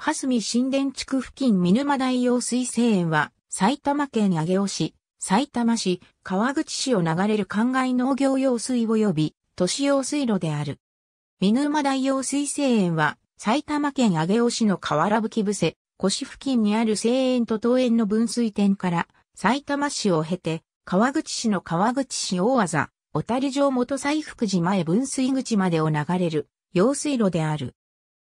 蓮見新田地区付近見沼大用水生園は、埼玉県上尾市、埼玉市、川口市を流れる灌漑農業用水及び都市用水路である。見沼大用水生園は、埼玉県上尾市の河原吹伏せ、腰付近にある生園と桃園の分水点から、埼玉市を経て、川口市の川口市大技、小谷城元西福寺前分水口までを流れる、用水路である。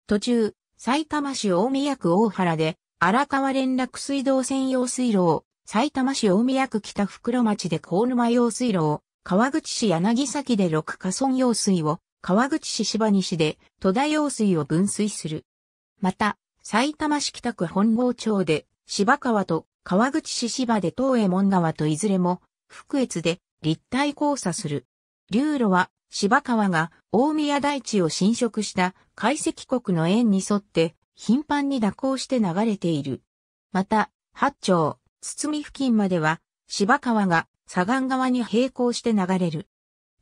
途中、埼玉市大宮区大原で、荒川連絡水道専用水路を、埼玉市大宮区北袋町で高沼用水路を、川口市柳崎で六花村用水を、川口市芝西で戸田用水を分水する。また、埼玉市北区本郷町で芝川と川口市芝で東江門川といずれも、福越で立体交差する。流路は芝川が大宮大地を侵食した海石国の縁に沿って頻繁に蛇行して流れている。また、八丁、堤付近までは芝川が左岸側に並行して流れる。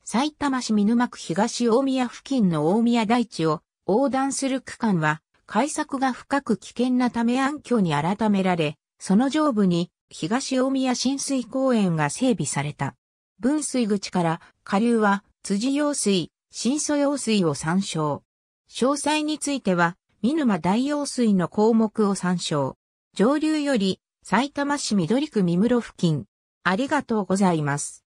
埼玉市見沼区東大宮付近の大宮大地を横断する区間は改作が深く危険なため暗渠に改められ、その上部に東大宮浸水公園が整備された。分水口から下流は辻用水、新素用水を参照。詳細については、見沼大用水の項目を参照。上流より、埼玉市緑区三室付近。ありがとうございます。